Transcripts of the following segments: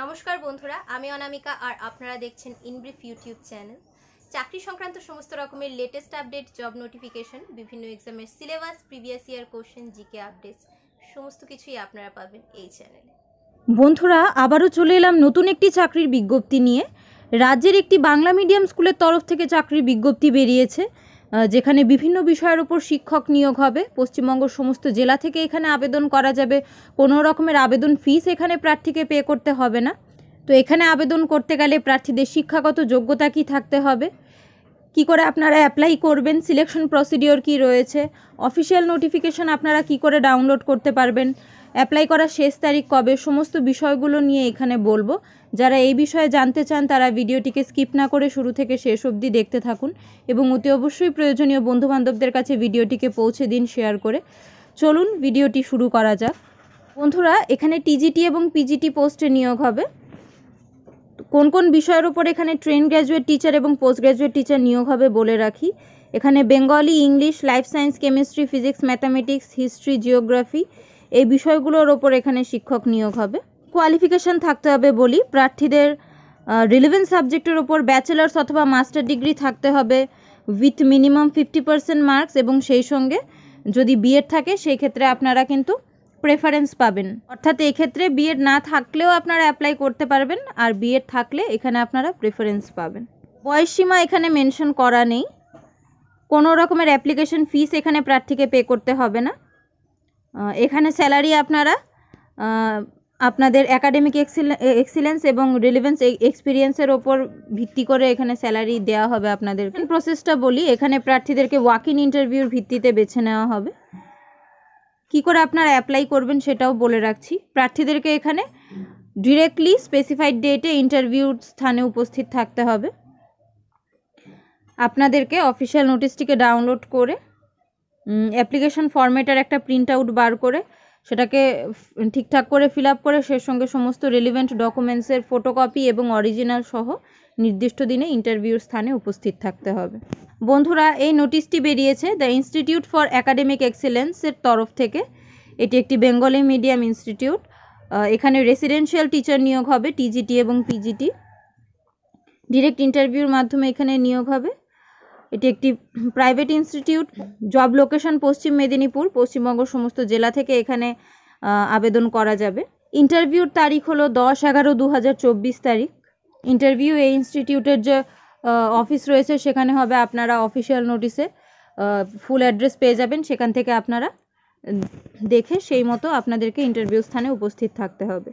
নমস্কার বন্ধুরা আমি অনামিকা আর আপনারা দেখছেন ইনব্রিফ ইউটিউব চ্যানেল চাকরি সংক্রান্ত সমস্ত রকমের লেটেস্ট আপডেট জব নোটিফিকেশন বিভিন্ন এক্সামের syllabus previous year question GK updates সমস্ত কিছুই আপনারা পাবেন এই চ্যানেলে বন্ধুরা আবারও চলে এলাম নতুন একটি চাকরির বিজ্ঞপ্তি নিয়ে রাজ্যের একটি বাংলা মিডিয়াম স্কুলের তরফ থেকে চাকরির বিজ্ঞপ্তি বেরিয়েছে যেখানে বিভিন্ন বিষয়ের ওপর শিক্ষক নিয়োগ হবে পশ্চিমবঙ্গ সমস্ত জেলা থেকে এখানে আবেদন করা যাবে কোনো রকমের আবেদন ফিস এখানে প্রার্থীকে পে করতে হবে না তো এখানে আবেদন করতে গেলে প্রার্থীদের শিক্ষাগত যোগ্যতা কী থাকতে হবে কি করে আপনারা অ্যাপ্লাই করবেন সিলেকশন প্রসিডিওর কি রয়েছে অফিসিয়াল নোটিফিকেশান আপনারা কি করে ডাউনলোড করতে পারবেন অ্যাপ্লাই করার শেষ তারিখ কবে সমস্ত বিষয়গুলো নিয়ে এখানে বলবো যারা এই বিষয়ে জানতে চান তারা ভিডিওটিকে স্কিপ না করে শুরু থেকে শেষ অবধি দেখতে থাকুন এবং অতি অবশ্যই প্রয়োজনীয় বন্ধুবান্ধবদের কাছে ভিডিওটিকে পৌঁছে দিন শেয়ার করে চলুন ভিডিওটি শুরু করা যাক বন্ধুরা এখানে টিজিটি এবং পিজিটি পোস্টে নিয়োগ হবে কোন কোন বিষয়ের ওপর এখানে ট্রেন গ্র্যাজুয়েট টিচার এবং পোস্ট গ্র্যাজুয়েট টিচার নিয়োগ হবে বলে রাখি এখানে Bengali English life science chemistry physics mathematics history geography এই বিষয়গুলোর ওপর এখানে শিক্ষক নিয়োগ হবে কোয়ালিফিকেশান থাকতে হবে বলি প্রার্থীদের রিলেভেন্ট সাবজেক্টের ওপর ব্যাচেলার্স অথবা মাস্টার ডিগ্রি থাকতে হবে with minimum fifty percent marks এবং সেই সঙ্গে যদি বিএড থাকে সেই ক্ষেত্রে আপনারা কিন্তু প্রেফারেন্স পাবেন অর্থাৎ এক্ষেত্রে বিএড না থাকলেও আপনারা অ্যাপ্লাই করতে পারবেন আর বিএড থাকলে এখানে আপনারা প্রেফারেন্স পাবেন বয়সসীমা এখানে মেনশন করা নেই কোনো রকমের অ্যাপ্লিকেশন ফিস এখানে প্রার্থীকে পে করতে হবে না এখানে স্যালারি আপনারা আপনাদের অ্যাকাডেমিক এক্সিলেন্স এবং রিলিভেন্স e-, এক্সপিরিয়েন্সের ওপর ভিত্তি করে এখানে স্যালারি দেওয়া হবে আপনাদের প্রসেসটা বলি এখানে প্রার্থীদেরকে ওয়াক ইন ইন্টারভিউর ভিত্তিতে বেছে নেওয়া হবে কি করে আপনারা অ্যাপ্লাই করবেন সেটাও বলে রাখছি প্রার্থীদেরকে এখানে ডিরেক্টলি স্পেসিফাইড ডেটে ইন্টারভিউ স্থানে উপস্থিত থাকতে হবে আপনাদেরকে অফিসিয়াল নোটিশটিকে ডাউনলোড করে অ্যাপ্লিকেশন ফর্মেটার একটা প্রিন্ট আউট বার করে সেটাকে ঠিকঠাক করে ফিল আপ করে সে সঙ্গে সমস্ত রেলিভেন্ট ডকুমেন্টসের ফটোকপি এবং অরিজিনাল সহ নির্দিষ্ট দিনে ইন্টারভিউর স্থানে উপস্থিত থাকতে হবে বন্ধুরা এই নোটিশটি বেরিয়েছে দ্য ইনস্টিটিউট ফর অ্যাকাডেমিক এক্সেলেন্সের তরফ থেকে এটি একটি বেঙ্গলি মিডিয়াম ইনস্টিটিউট এখানে রেসিডেন্সিয়াল টিচার নিয়োগ হবে টিজিটি এবং পিজিটি ডিরেক্ট ইন্টারভিউর মাধ্যমে এখানে নিয়োগ হবে এটি একটি প্রাইভেট ইনস্টিটিউট জব লোকেশন পশ্চিম মেদিনীপুর পশ্চিমবঙ্গ সমস্ত জেলা থেকে এখানে আবেদন করা যাবে ইন্টারভিউর তারিখ হলো দশ এগারো দু তারিখ ইন্টারভিউ এই ইনস্টিটিউটের যে অফিস রয়েছে সেখানে হবে আপনারা অফিসিয়াল নোটিসে ফুল অ্যাড্রেস পেয়ে যাবেন সেখান থেকে আপনারা দেখে সেই মতো আপনাদেরকে ইন্টারভিউ স্থানে উপস্থিত থাকতে হবে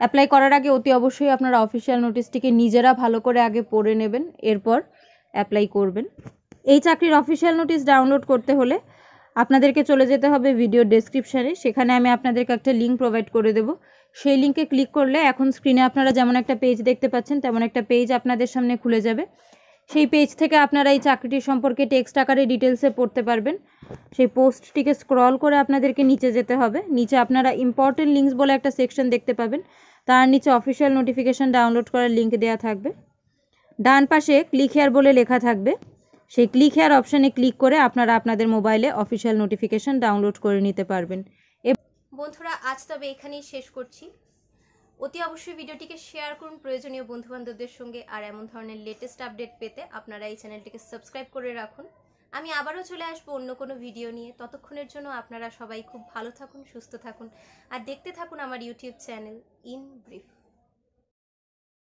অ্যাপ্লাই করার আগে অতি অবশ্যই আপনারা অফিসিয়াল নোটিশটিকে নিজেরা ভালো করে আগে পড়ে নেবেন এরপর অ্যাপ্লাই করবেন এই চাকরির অফিসিয়াল নোটিস ডাউনলোড করতে হলে আপনাদেরকে চলে যেতে হবে ভিডিও ডেসক্রিপশানে সেখানে আমি আপনাদেরকে একটা লিঙ্ক প্রোভাইড করে দেবো সেই লিঙ্কে ক্লিক করলে এখন স্ক্রিনে আপনারা যেমন একটা পেজ দেখতে পাচ্ছেন তেমন একটা পেজ আপনাদের সামনে খুলে যাবে সেই পেজ থেকে আপনারা এই চাকরিটি সম্পর্কে টেক্সট আকারে ডিটেলসে পড়তে পারবেন সেই পোস্টটিকে স্ক্রল করে আপনাদেরকে নিচে যেতে হবে নিচে আপনারা ইম্পর্টেন্ট লিঙ্কস বলে একটা সেকশন দেখতে পাবেন তার নিচে অফিসিয়াল নোটিফিকেশান ডাউনলোড করার লিঙ্ক দেওয়া থাকবে ডান পাশে ক্লিক হেয়ার বলে লেখা থাকবে সেই ক্লিক হেয়ার অপশানে ক্লিক করে আপনারা আপনাদের মোবাইলে অফিসিয়াল নোটিফিকেশান ডাউনলোড করে নিতে পারবেন বন্ধুরা আজ তবে এখানেই শেষ করছি অতি অবশ্যই ভিডিওটিকে শেয়ার করুন প্রয়োজনীয় বন্ধুবান্ধবদের সঙ্গে আর এমন ধরনের লেটেস্ট আপডেট পেতে আপনারা এই চ্যানেলটিকে সাবস্ক্রাইব করে রাখুন আমি আবারও চলে আসবো অন্য কোনো ভিডিও নিয়ে ততক্ষণের জন্য আপনারা সবাই খুব ভালো থাকুন সুস্থ থাকুন আর দেখতে থাকুন আমার ইউটিউব চ্যানেল ইন ব্রিফ